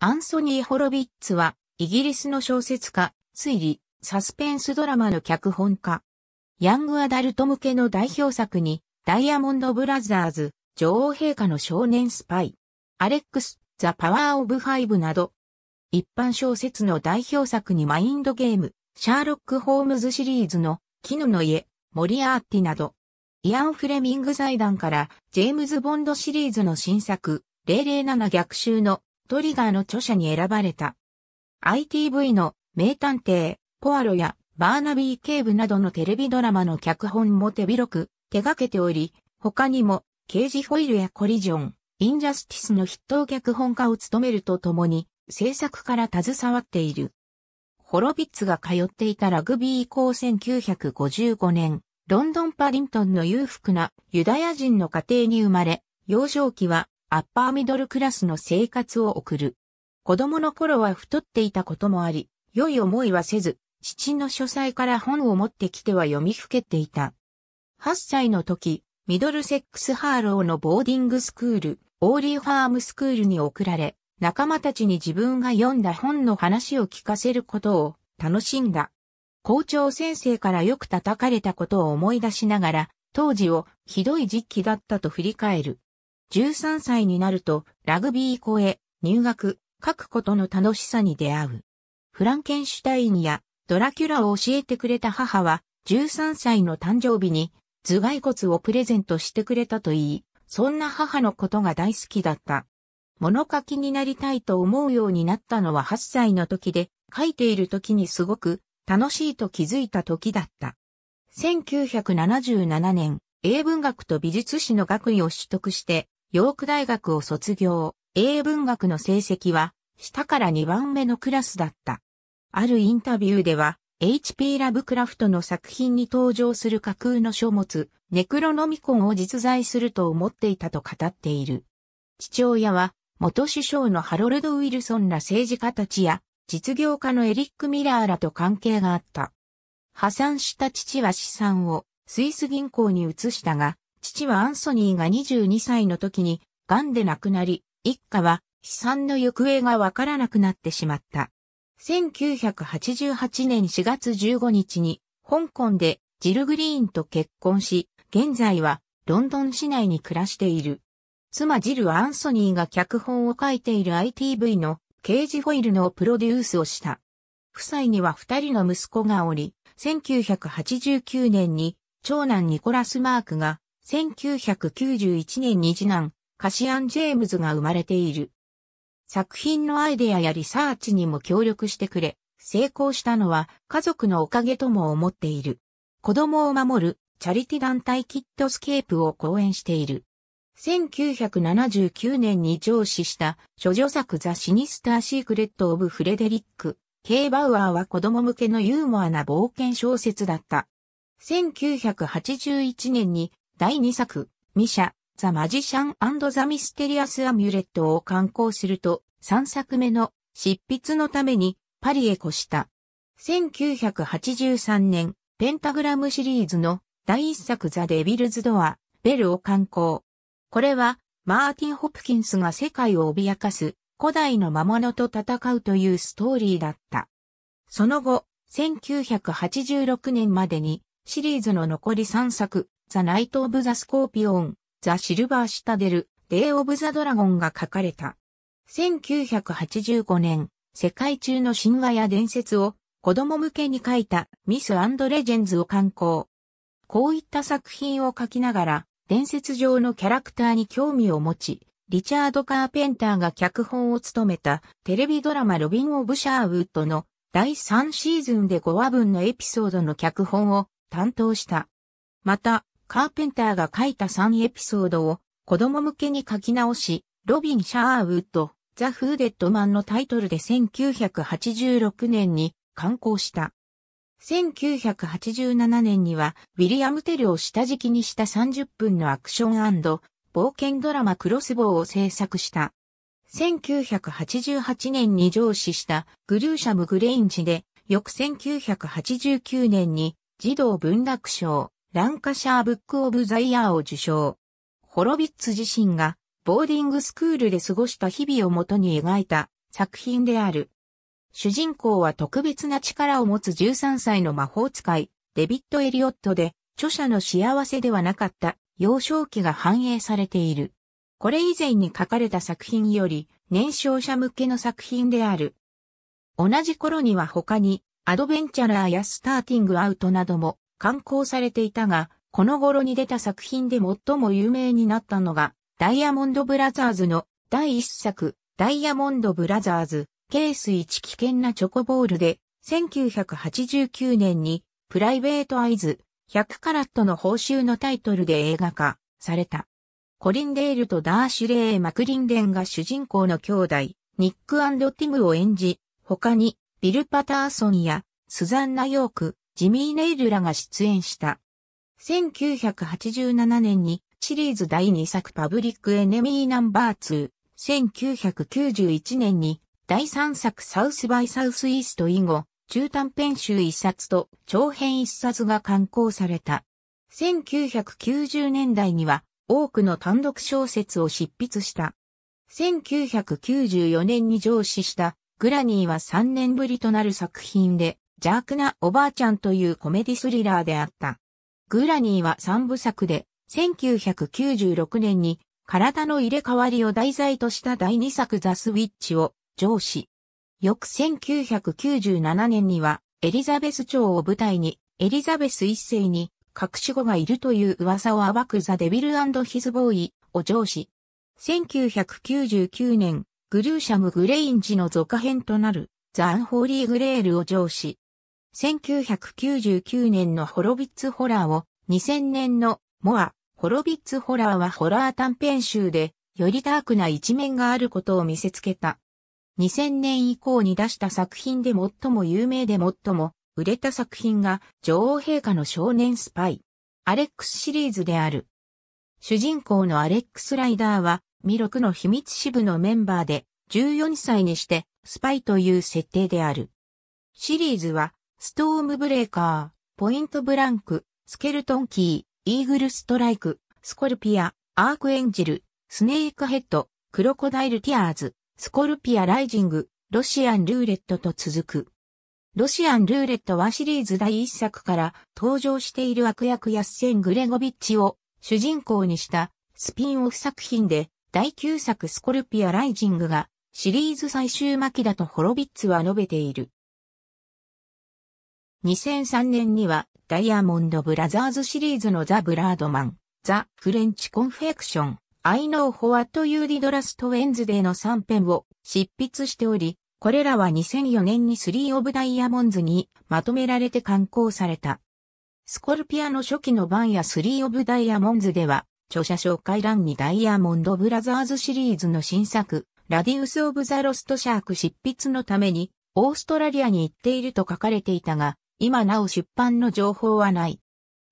アンソニー・ホロビッツは、イギリスの小説家、推理、サスペンスドラマの脚本家。ヤングアダルト向けの代表作に、ダイヤモンド・ブラザーズ、女王陛下の少年スパイ、アレックス、ザ・パワー・オブ・ファイブなど、一般小説の代表作にマインドゲーム、シャーロック・ホームズシリーズの、キヌの家、モリアーティなど、イアン・フレミング財団から、ジェームズ・ボンドシリーズの新作、007逆襲のトリガーの著者に選ばれた。ITV の名探偵、ポアロやバーナビー警部などのテレビドラマの脚本も手広く手掛けており、他にも刑事ホイールやコリジョン、インジャスティスの筆頭脚本家を務めるとともに制作から携わっている。ホロビッツが通っていたラグビー校1955年、ロンドンパリントンの裕福なユダヤ人の家庭に生まれ、幼少期はアッパーミドルクラスの生活を送る。子供の頃は太っていたこともあり、良い思いはせず、父の書斎から本を持ってきては読みふけていた。8歳の時、ミドルセックスハーローのボーディングスクール、オーリーファームスクールに送られ、仲間たちに自分が読んだ本の話を聞かせることを楽しんだ。校長先生からよく叩かれたことを思い出しながら、当時をひどい時期だったと振り返る。13歳になるとラグビー校へ入学、書くことの楽しさに出会う。フランケンシュタインやドラキュラを教えてくれた母は13歳の誕生日に頭蓋骨をプレゼントしてくれたと言い、そんな母のことが大好きだった。物書きになりたいと思うようになったのは8歳の時で、書いている時にすごく楽しいと気づいた時だった。1977年、英文学と美術史の学位を取得して、ヨーク大学を卒業、英文学の成績は、下から2番目のクラスだった。あるインタビューでは、H.P. ラブクラフトの作品に登場する架空の書物、ネクロノミコンを実在すると思っていたと語っている。父親は、元首相のハロルド・ウィルソンら政治家たちや、実業家のエリック・ミラーらと関係があった。破産した父は資産をスイス銀行に移したが、父はアンソニーが22歳の時に、癌で亡くなり、一家は資産の行方がわからなくなってしまった。1988年4月15日に、香港でジル・グリーンと結婚し、現在はロンドン市内に暮らしている。妻ジルはアンソニーが脚本を書いている ITV の刑事ジホイルのプロデュースをした。夫妻には二人の息子がおり、1989年に長男ニコラス・マークが1991年に次男、カシアン・ジェームズが生まれている。作品のアイデアやリサーチにも協力してくれ、成功したのは家族のおかげとも思っている。子供を守るチャリティ団体キッドスケープを講演している。1979年に上司した諸女作ザ・シニスター・シークレット・オブ・フレデリック、K・ バウアーは子供向けのユーモアな冒険小説だった。1981年に第2作、ミシャ、ザ・マジシャンザ・ミステリアス・アミュレットを刊行すると、3作目の執筆のためにパリへ越した。1983年、ペンタグラムシリーズの第1作ザ・デビルズ・ドア、ベルを刊行。これは、マーティン・ホプキンスが世界を脅かす古代の魔物と戦うというストーリーだった。その後、1986年までにシリーズの残り3作、ザ・ナイト・オブ・ザ・スコーピオン、ザ・シルバー・シタデル、デイ・オブ・ザ・ドラゴンが書かれた。1985年、世界中の神話や伝説を子供向けに書いたミスレジェンズを刊行。こういった作品を書きながら、伝説上のキャラクターに興味を持ち、リチャード・カーペンターが脚本を務めたテレビドラマロビン・オブ・シャーウッドの第3シーズンで5話分のエピソードの脚本を担当した。また、カーペンターが書いた3エピソードを子供向けに書き直し、ロビン・シャーウッド、ザ・フーデッドマンのタイトルで1986年に刊行した。1987年には、ウィリアム・テルを下敷きにした30分のアクション冒険ドラマクロスボウを制作した。1988年に上司したグルーシャム・グレインジで、翌1989年に児童文学賞、ランカシャー・ブック・オブ・ザ・イヤーを受賞。ホロビッツ自身がボーディングスクールで過ごした日々をもとに描いた作品である。主人公は特別な力を持つ13歳の魔法使い、デビッド・エリオットで、著者の幸せではなかった幼少期が反映されている。これ以前に書かれた作品より年少者向けの作品である。同じ頃には他にアドベンチャラーやスターティングアウトなども刊行されていたが、この頃に出た作品で最も有名になったのが、ダイヤモンドブラザーズの第一作、ダイヤモンドブラザーズ、ケース1危険なチョコボールで、1989年に、プライベートアイズ、100カラットの報酬のタイトルで映画化された。コリンデールとダーシュレー・マクリンデンが主人公の兄弟、ニックアンド・ティムを演じ、他にビル・パターソンやスザンナ・ヨーク、ジミー・ネイルらが出演した。1987年にシリーズ第2作パブリックエネミーナンバー2、1991年に第3作サウスバイサウスイースト以後、中短編集1冊と長編1冊が刊行された。1990年代には多くの単独小説を執筆した。1994年に上司したグラニーは3年ぶりとなる作品で邪悪なおばあちゃんというコメディスリラーであった。グラニーは3部作で、1996年に体の入れ替わりを題材とした第2作ザ・スウィッチを上司。翌1997年にはエリザベス朝を舞台にエリザベス一世に隠し子がいるという噂を暴くザ・デビルヒズボーイを上司。1999年、グルーシャム・グレインジの続編となるザ・アンホーリー・グレールを上司。1999年のホロビッツホラーを、2000年のモア、ホロビッツホラーはホラー短編集で、よりダークな一面があることを見せつけた。2000年以降に出した作品で最も有名で最も売れた作品が女王陛下の少年スパイ。アレックスシリーズである。主人公のアレックス・ライダーは、ミロクの秘密支部のメンバーで、14歳にして、スパイという設定である。シリーズは、ストームブレーカー、ポイントブランク、スケルトンキー、イーグルストライク、スコルピア、アークエンジル、スネークヘッド、クロコダイルティアーズ、スコルピアライジング、ロシアンルーレットと続く。ロシアンルーレットはシリーズ第一作から登場している悪役ヤッセン・グレゴビッチを主人公にしたスピンオフ作品で第9作スコルピアライジングがシリーズ最終巻きだとホロビッツは述べている。2003年にはダイヤモンドブラザーズシリーズのザ・ブラードマン、ザ・フレンチ・コンフェクション、アイノー・ホワット・ユーディ・ドラスト・ウェンズデーの3編を執筆しており、これらは2004年にスリー・オブ・ダイヤモンズにまとめられて刊行された。スコルピアの初期の版やスリー・オブ・ダイヤモンズでは、著者紹介欄にダイヤモンドブラザーズシリーズの新作、ラディウス・オブ・ザ・ロスト・シャーク執筆のために、オーストラリアに行っていると書かれていたが、今なお出版の情報はない。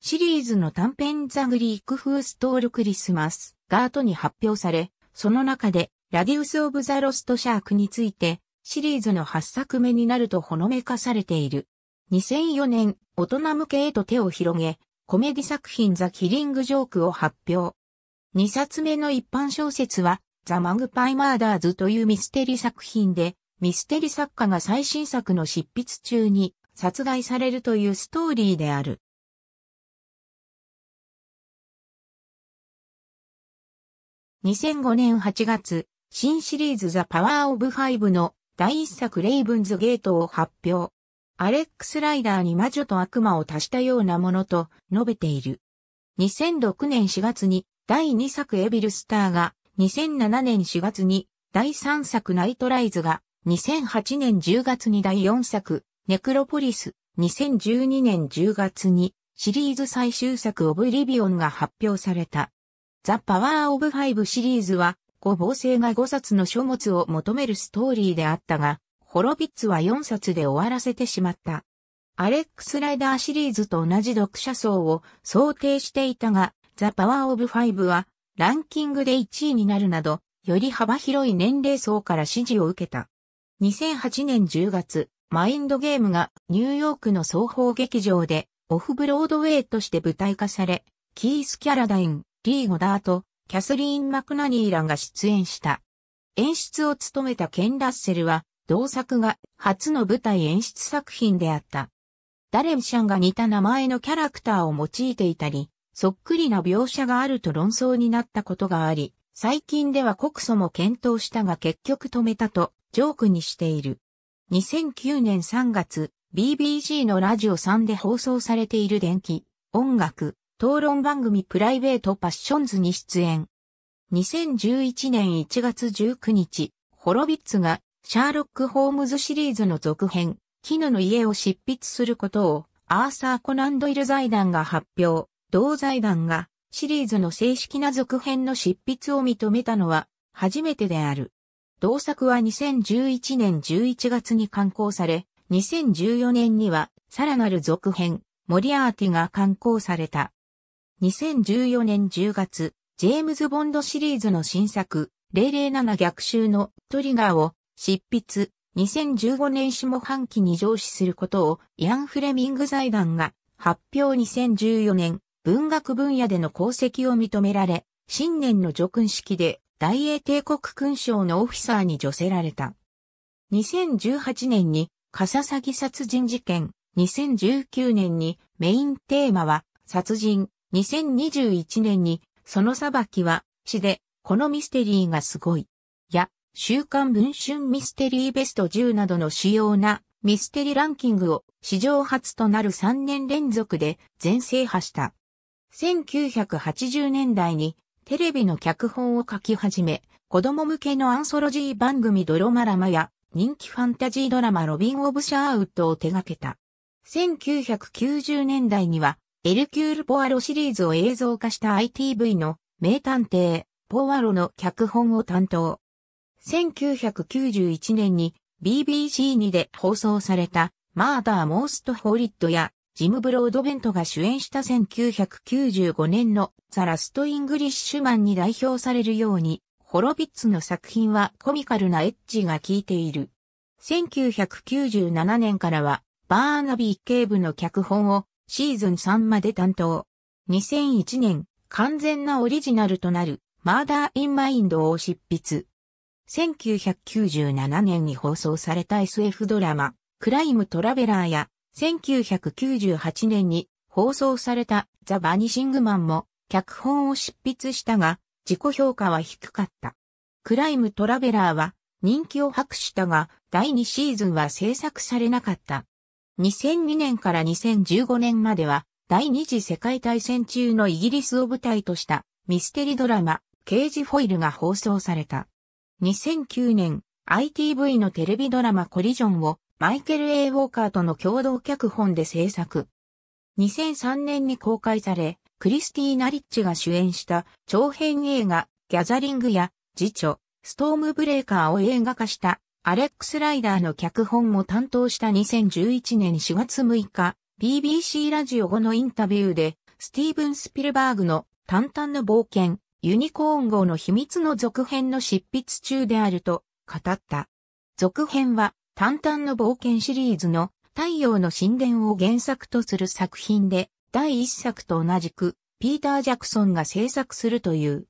シリーズの短編ザ・グリーク・フーストール・クリスマスが後に発表され、その中でラディウス・オブ・ザ・ロスト・シャークについてシリーズの8作目になるとほのめかされている。2004年、大人向けへと手を広げ、コメディ作品ザ・キリング・ジョークを発表。2冊目の一般小説は、ザ・マグパイ・マーダーズというミステリ作品で、ミステリ作家が最新作の執筆中に殺害されるというストーリーである。2005年8月、新シリーズザ・パワー・オブ・ファイブの第一作レイブンズ・ゲートを発表。アレックス・ライダーに魔女と悪魔を足したようなものと述べている。2006年4月に第2作エビル・スターが、2007年4月に第3作ナイト・ライズが、2008年10月に第4作ネクロポリス、2012年10月にシリーズ最終作オブリビオンが発表された。ザ・パワー・オブ・ファイブシリーズは、五房星が5冊の書物を求めるストーリーであったが、ホロビッツは4冊で終わらせてしまった。アレックス・ライダーシリーズと同じ読者層を想定していたが、ザ・パワー・オブ・ファイブは、ランキングで1位になるなど、より幅広い年齢層から支持を受けた。2008年10月、マインドゲームがニューヨークの双方劇場でオフブロードウェイとして舞台化され、キース・キャラダイン、リー・ゴダート、キャスリーン・マクナニーらが出演した。演出を務めたケン・ラッセルは、同作が初の舞台演出作品であった。ダレンシャンが似た名前のキャラクターを用いていたり、そっくりな描写があると論争になったことがあり、最近では告訴も検討したが結局止めたと、ジョークにしている。2009年3月、BBC のラジオ3で放送されている電気、音楽、討論番組プライベートパッションズに出演。2011年1月19日、ホロビッツがシャーロック・ホームズシリーズの続編、絹の家を執筆することをアーサー・コナンドイル財団が発表。同財団がシリーズの正式な続編の執筆を認めたのは初めてである。同作は2011年11月に刊行され、2014年にはさらなる続編、モリアーティが刊行された。2014年10月、ジェームズ・ボンドシリーズの新作、007逆襲のトリガーを執筆、2015年下半期に上司することをイアン・フレミング財団が発表2014年文学分野での功績を認められ、新年の叙勲式で大英帝国勲章のオフィサーに助せられた。2018年にカササギ殺人事件、2019年にメインテーマは殺人、2021年にその裁きは死で、このミステリーがすごい。や、週刊文春ミステリーベスト10などの主要なミステリランキングを史上初となる3年連続で全制覇した。1980年代にテレビの脚本を書き始め、子供向けのアンソロジー番組ドロマラマや人気ファンタジードラマロビン・オブ・シャーウッドを手掛けた。1990年代にはエルキュール・ポアロシリーズを映像化した ITV の名探偵ポアロの脚本を担当。1991年に BBC にで放送されたマーダー・モースト・ホリッドやジム・ブロードベントが主演した1995年のザ・ラスト・イングリッシュマンに代表されるように、ホロビッツの作品はコミカルなエッジが効いている。1997年からは、バーナビー警部の脚本をシーズン3まで担当。2001年、完全なオリジナルとなる、マーダー・イン・マインドを執筆。1997年に放送された SF ドラマ、クライム・トラベラーや、1998年に放送されたザ・バニシングマンも脚本を執筆したが自己評価は低かった。クライムトラベラーは人気を博したが第2シーズンは制作されなかった。2002年から2015年までは第二次世界大戦中のイギリスを舞台としたミステリドラマ刑事フォイルが放送された。2009年 ITV のテレビドラマコリジョンをマイケル・ A・ ウォーカーとの共同脚本で制作。2003年に公開され、クリスティーナ・リッチが主演した長編映画ギャザリングや辞書、ストームブレーカーを映画化したアレックス・ライダーの脚本も担当した2011年4月6日 BBC ラジオ後のインタビューでスティーブン・スピルバーグの淡々の冒険ユニコーン号の秘密の続編の執筆中であると語った。続編は淡々の冒険シリーズの太陽の神殿を原作とする作品で、第一作と同じく、ピーター・ジャクソンが制作するという。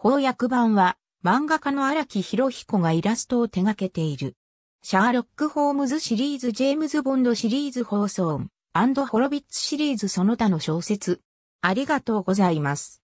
翻訳版は、漫画家の荒木博彦がイラストを手掛けている。シャーロック・ホームズシリーズ、ジェームズ・ボンドシリーズ放送、アンド・ホロビッツシリーズその他の小説。ありがとうございます。